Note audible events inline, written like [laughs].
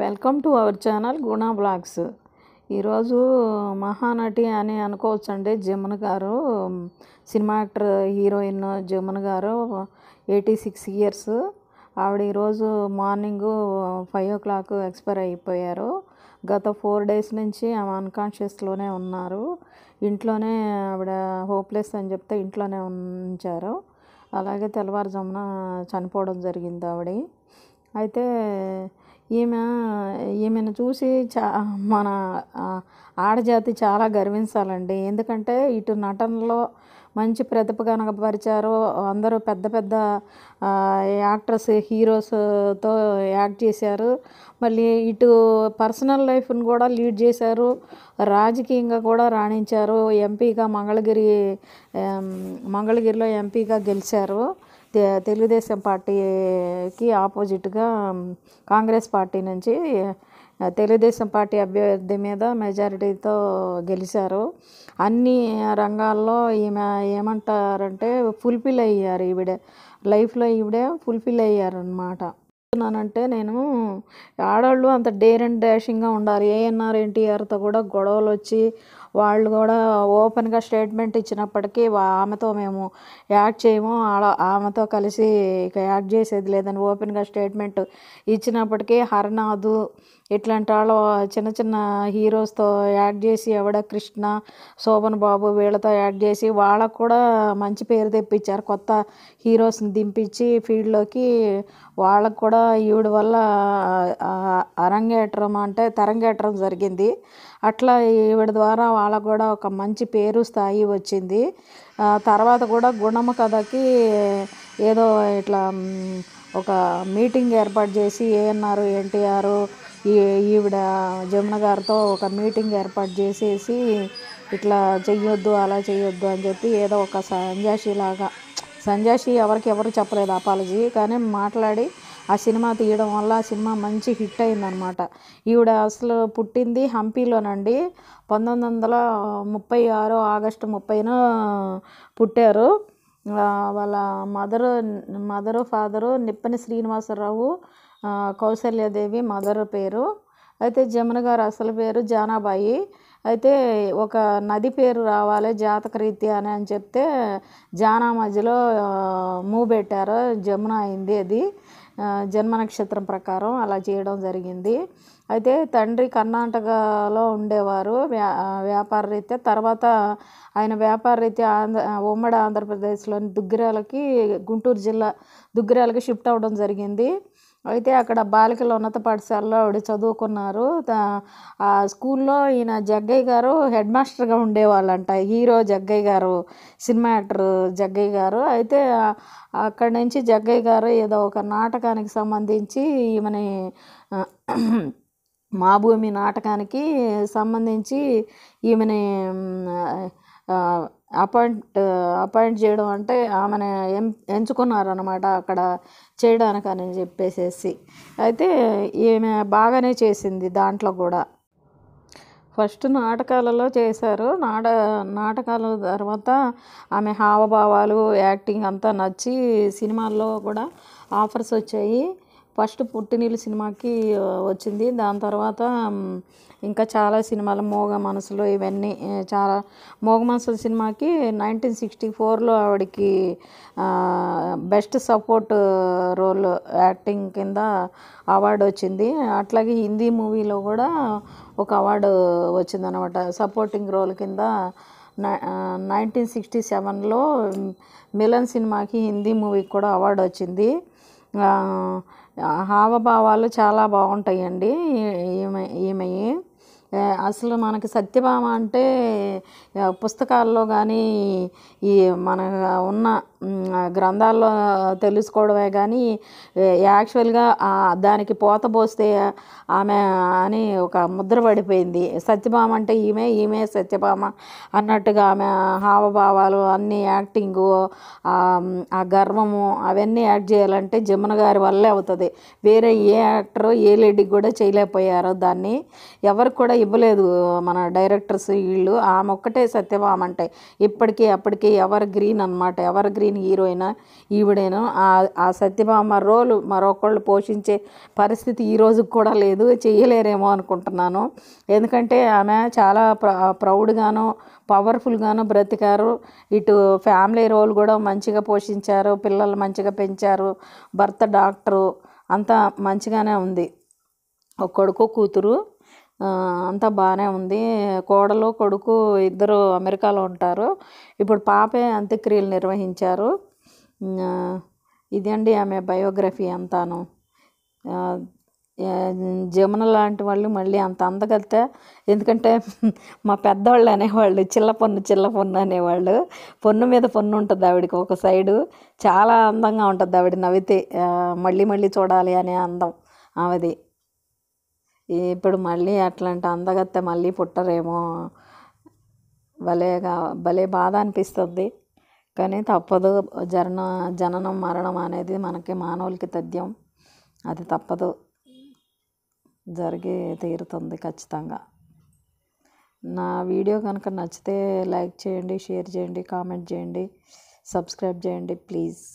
welcome to our channel Guna blogs ఈరోజు మహానటి అని అనుకోవచ్చండి జమున గారు సినిమా యాక్టర్ హీరోయిన్ జమున గారు ఎయిటీ సిక్స్ ఇయర్స్ ఆవిడ ఈరోజు morning five o'clock expire అయిపోయారు గత ఫోర్ డేస్ నుంచి ఆమె అన్కాన్షియస్లోనే ఉన్నారు ఇంట్లోనే ఆవిడ హోప్లెస్ అని చెప్తే ఇంట్లోనే ఉంచారు అలాగే తెల్లవారుజామున చనిపోవడం జరిగింది ఆవిడ అయితే ఈమె ఈమెను చూసి చా మన ఆడజాతి చాలా గర్వించాలండి ఎందుకంటే ఇటు నటనలో మంచి ప్రతిభ కనకపరిచారు అందరూ పెద్ద పెద్ద యాక్టర్స్ హీరోస్తో యాక్ట్ చేశారు మళ్ళీ ఇటు పర్సనల్ లైఫ్ను కూడా లీడ్ చేశారు రాజకీయంగా కూడా రాణించారు ఎంపీగా మంగళగిరి మంగళగిరిలో ఎంపీగా గెలిచారు తెలుగుదేశం పార్టీకి ఆపోజిట్గా కాంగ్రెస్ పార్టీ నుంచి తెలుగుదేశం పార్టీ అభ్యర్థి మీద మెజారిటీతో గెలిచారు అన్ని రంగాల్లో ఈమె ఏమంటారంటే ఫుల్ఫిల్ అయ్యారు ఈవిడ లైఫ్లో ఈవిడే ఫుల్ఫిల్ అయ్యారనమాట అంటే నేను ఆడవాళ్ళు అంత డేర్ అండ్ డాషింగ్గా ఉండాలి ఏఎన్ఆర్ ఎన్టీఆర్తో కూడా గొడవలు వచ్చి వాళ్ళు కూడా ఓపెన్గా స్టేట్మెంట్ ఇచ్చినప్పటికీ ఆమెతో మేము యాడ్ చేయము ఆమెతో కలిసి ఇక యాడ్ చేసేది లేదని ఓపెన్గా స్టేట్మెంట్ ఇచ్చినప్పటికీ హర్నాదు ఇట్లాంటి వాళ్ళ చిన్న చిన్న హీరోస్తో యాడ్ చేసి ఎవడ కృష్ణ శోభన్ బాబు వీళ్ళతో యాడ్ చేసి వాళ్ళకు కూడా మంచి పేరు తెప్పించారు కొత్త హీరోస్ని దింపించి ఫీల్డ్లోకి వాళ్ళకు కూడా ఈవిడ వల్ల అరంగేట్రం అంటే తరంగేట్రం జరిగింది అట్లా ఈవిడ ద్వారా వాళ్ళకు కూడా ఒక మంచి పేరు స్థాయి వచ్చింది తర్వాత కూడా గుణమ కథకి ఏదో ఇట్లా ఒక మీటింగ్ ఏర్పాటు చేసి ఏఎన్ఆర్ ఎన్టీఆర్ ఈవిడ జమున గారితో ఒక మీటింగ్ ఏర్పాటు చేసేసి ఇట్లా చెయ్యొద్దు అలా చెయ్యొద్దు అని చెప్పి ఏదో ఒక లాగా సంజాషి ఎవరికి ఎవరు చెప్పలేదు అపాలజీ కానీ మాట్లాడి ఆ సినిమా తీయడం వల్ల ఆ సినిమా మంచి హిట్ అయిందనమాట ఈవిడ అసలు పుట్టింది హంపీలోనండి పంతొమ్మిది వందల ముప్పై ఆరు ఆగస్టు ముప్పైన పుట్టారు వాళ్ళ mother mother father Nippani Srinivasarao Kausalyadevi mother పేరు అయితే జమున గారు అసలు పేరు జానాబాయి అయితే ఒక నది పేరు రావాలి జాతకరీత్యా అని అని చెప్తే జానా మధ్యలో మూవ్ పెట్టారు జమున అయింది అది జన్మ నక్షత్రం ప్రకారం అలా చేయడం జరిగింది అయితే తండ్రి కర్ణాటకలో ఉండేవారు వ్యా వ్యాపార రీత్యా తర్వాత ఆయన వ్యాపార రీత్యా ఆంధ్ర ఉమ్మడి ఆంధ్రప్రదేశ్లోని దుగ్గిరాలకి గుంటూరు జిల్లా దుగ్గిరాలకి షిఫ్ట్ అవ్వడం జరిగింది అయితే అక్కడ బాలికల ఉన్నత పాఠశాలలో ఆవిడ చదువుకున్నారు ఆ స్కూల్లో ఈయన జగ్గయ్య గారు హెడ్ మాస్టర్గా ఉండేవాళ్ళంట హీరో జగ్గయ్య గారు సినిమా యాక్టర్ జగ్గయ్య గారు అయితే అక్కడి నుంచి జగ్గయ్య గారు ఏదో ఒక నాటకానికి సంబంధించి ఈమెని మా భూమి నాటకానికి సంబంధించి ఈమెని అపాయింట్ అపాయింట్ చేయడం అంటే ఆమెను ఎం ఎంచుకున్నారనమాట అక్కడ చేయడానికని చెప్పేసేసి అయితే ఈమె బాగానే చేసింది దాంట్లో కూడా ఫస్ట్ నాటకాలలో చేశారు నాట నాటకాల తర్వాత ఆమె హావభావాలు యాక్టింగ్ అంతా నచ్చి సినిమాల్లో కూడా ఆఫర్స్ వచ్చాయి ఫస్ట్ పుట్టినీళ్ళు సినిమాకి వచ్చింది దాని తర్వాత ఇంకా చాలా సినిమాలు మోగ మనసులో ఇవన్నీ చాలా మోగ మనసుల సినిమాకి నైన్టీన్ సిక్స్టీ ఫోర్లో ఆవిడకి బెస్ట్ సపోర్ట్ రోల్ యాక్టింగ్ కింద అవార్డు వచ్చింది అట్లాగే హిందీ మూవీలో కూడా ఒక అవార్డు వచ్చిందనమాట సపోర్టింగ్ రోల్ కింద నైన్టీన్ సిక్స్టీ సెవెన్లో మిలన్ సినిమాకి హిందీ మూవీకి కూడా అవార్డు వచ్చింది హావభావాలు చాలా బాగుంటాయండి ఈమె ఈమెయి అసలు మనకి సత్యభామ అంటే పుస్తకాల్లో కానీ ఈ మన ఉన్న గ్రంథాల్లో తెలుసుకోవడమే కానీ యాక్చువల్గా దానికి పోత పోస్తే ఆమె అని ఒక ముద్ర పడిపోయింది సత్యభామ అంటే ఈమె ఈమె సత్యభామ అన్నట్టుగా ఆమె హావభావాలు అన్ని యాక్టింగు ఆ గర్వము అవన్నీ యాడ్ చేయాలంటే జమున గారి వల్లే అవుతుంది వేరే ఏ యాక్టర్ ఏ లేడీకి కూడా చేయలేకపోయారు దాన్ని ఎవరికి కూడా ఇవ్వలేదు మన డైరెక్టర్స్ వీళ్ళు ఆమె ఒక్కటే సత్యభామ అంటే ఇప్పటికీ అప్పటికీ ఎవరు గ్రీన్ అనమాట ఎవరు గ్రీన్ హీరోయిన్ హీరోయిన్ ఈవిడేనా ఆ సత్యభామ రోల్ మరొకళ్ళు పోషించే పరిస్థితి ఈ రోజుకి కూడా లేదు చేయలేరేమో అనుకుంటున్నాను ఎందుకంటే ఆమె చాలా ప్ర ప్రౌడ్గాను పవర్ఫుల్గాను బ్రతికారు ఇటు ఫ్యామిలీ రోల్ కూడా మంచిగా పోషించారు పిల్లలు మంచిగా పెంచారు భర్త డాక్టరు అంతా మంచిగానే ఉంది ఒక కొడుకు కూతురు అంతా బాగానే ఉంది కోడలు కొడుకు ఇద్దరు అమెరికాలో ఉంటారు ఇప్పుడు పాపే అంత్యక్రియలు నిర్వహించారు ఇదండి ఆమె బయోగ్రఫీ అంతాను జమున లాంటి వాళ్ళు మళ్ళీ అంత అందగలితే ఎందుకంటే [laughs] మా పెద్దవాళ్ళు అనేవాళ్ళు చిల్ల పొన్ను చిల్ల పొన్ను అనేవాళ్ళు పొన్ను మీద పొన్ను ఉంటుంది ఆవిడకి ఒక సైడు చాలా అందంగా ఉంటుంది ఆవిడ నవ్వితే మళ్ళీ మళ్ళీ చూడాలి అనే అందం ఆమెది ఇప్పుడు మళ్ళీ అట్లాంటి అందగత్తే మళ్ళీ పుట్టరేమో భలేగా భలే బాధ అనిపిస్తుంది కానీ తప్పదు జరణ జననం మరణం అనేది మనకి మానవులకి తథ్యం అది తప్పదు జరిగి తీరుతుంది ఖచ్చితంగా నా వీడియో కనుక నచ్చితే లైక్ చేయండి షేర్ చేయండి కామెంట్ చేయండి సబ్స్క్రైబ్ చేయండి ప్లీజ్